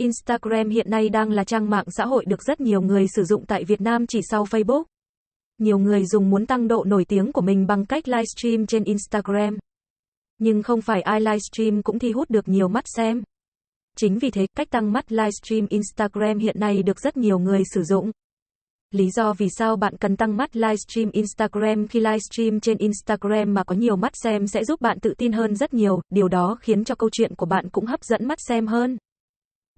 Instagram hiện nay đang là trang mạng xã hội được rất nhiều người sử dụng tại Việt Nam chỉ sau Facebook. Nhiều người dùng muốn tăng độ nổi tiếng của mình bằng cách livestream trên Instagram. Nhưng không phải ai livestream cũng thu hút được nhiều mắt xem. Chính vì thế, cách tăng mắt livestream Instagram hiện nay được rất nhiều người sử dụng. Lý do vì sao bạn cần tăng mắt livestream Instagram khi livestream trên Instagram mà có nhiều mắt xem sẽ giúp bạn tự tin hơn rất nhiều, điều đó khiến cho câu chuyện của bạn cũng hấp dẫn mắt xem hơn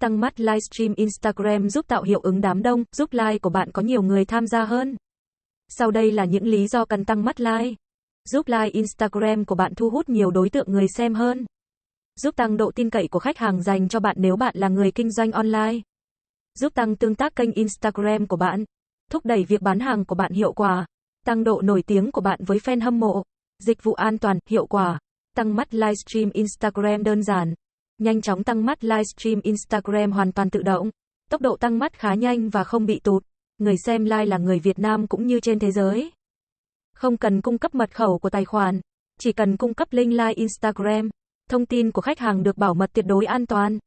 tăng mắt livestream Instagram giúp tạo hiệu ứng đám đông, giúp like của bạn có nhiều người tham gia hơn. Sau đây là những lý do cần tăng mắt like. Giúp like Instagram của bạn thu hút nhiều đối tượng người xem hơn. Giúp tăng độ tin cậy của khách hàng dành cho bạn nếu bạn là người kinh doanh online. Giúp tăng tương tác kênh Instagram của bạn. Thúc đẩy việc bán hàng của bạn hiệu quả. Tăng độ nổi tiếng của bạn với fan hâm mộ. Dịch vụ an toàn, hiệu quả. Tăng mắt livestream Instagram đơn giản nhanh chóng tăng mắt livestream Instagram hoàn toàn tự động. Tốc độ tăng mắt khá nhanh và không bị tụt. Người xem like là người Việt Nam cũng như trên thế giới. Không cần cung cấp mật khẩu của tài khoản, chỉ cần cung cấp link like Instagram. Thông tin của khách hàng được bảo mật tuyệt đối an toàn.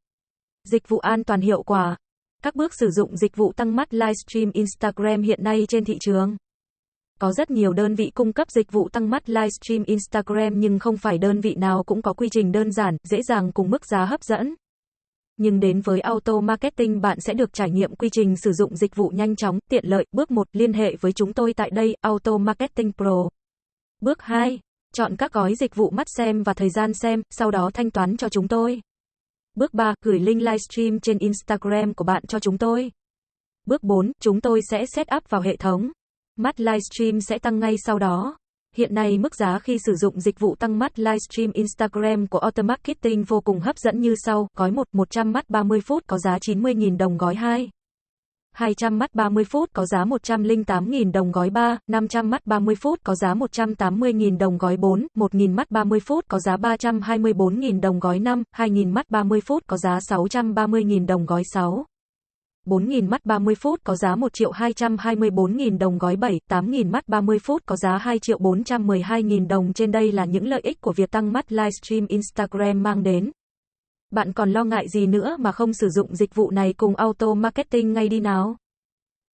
Dịch vụ an toàn hiệu quả. Các bước sử dụng dịch vụ tăng mắt livestream Instagram hiện nay trên thị trường. Có rất nhiều đơn vị cung cấp dịch vụ tăng mắt livestream Instagram nhưng không phải đơn vị nào cũng có quy trình đơn giản, dễ dàng cùng mức giá hấp dẫn. Nhưng đến với Auto Marketing bạn sẽ được trải nghiệm quy trình sử dụng dịch vụ nhanh chóng, tiện lợi. Bước 1, liên hệ với chúng tôi tại đây, Auto Marketing Pro. Bước 2, chọn các gói dịch vụ mắt xem và thời gian xem, sau đó thanh toán cho chúng tôi. Bước 3, gửi link livestream trên Instagram của bạn cho chúng tôi. Bước 4, chúng tôi sẽ set up vào hệ thống. Mắt livestream sẽ tăng ngay sau đó. Hiện nay mức giá khi sử dụng dịch vụ tăng mắt livestream Instagram của Automarketing vô cùng hấp dẫn như sau, gói 1 100 mắt 30 phút có giá 90.000 đồng gói 2. 200 mắt 30 phút có giá 108.000 đồng gói 3, 500 mắt 30 phút có giá 180.000 đồng gói 4, 1.000 mắt 30 phút có giá 324.000 đồng gói 5, 2.000 mắt 30 phút có giá 630.000 đồng gói 6. 4.000 mắt 30 phút có giá 1 triệu 224.000 đồng gói 7, 8.000 mắt 30 phút có giá 2 triệu 412.000 đồng trên đây là những lợi ích của việc tăng mắt livestream Instagram mang đến. Bạn còn lo ngại gì nữa mà không sử dụng dịch vụ này cùng Auto Marketing ngay đi nào?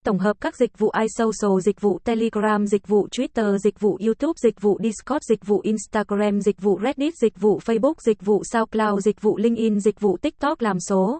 Tổng hợp các dịch vụ iSocial, dịch vụ Telegram, dịch vụ Twitter, dịch vụ YouTube, dịch vụ Discord, dịch vụ Instagram, dịch vụ Reddit, dịch vụ Facebook, dịch vụ SoundCloud, dịch vụ LinkedIn, dịch vụ TikTok làm số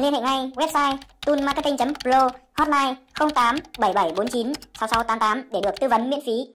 Liên hệ ngay website tunmarketing pro hotline 08 7749 6688 để được tư vấn miễn phí.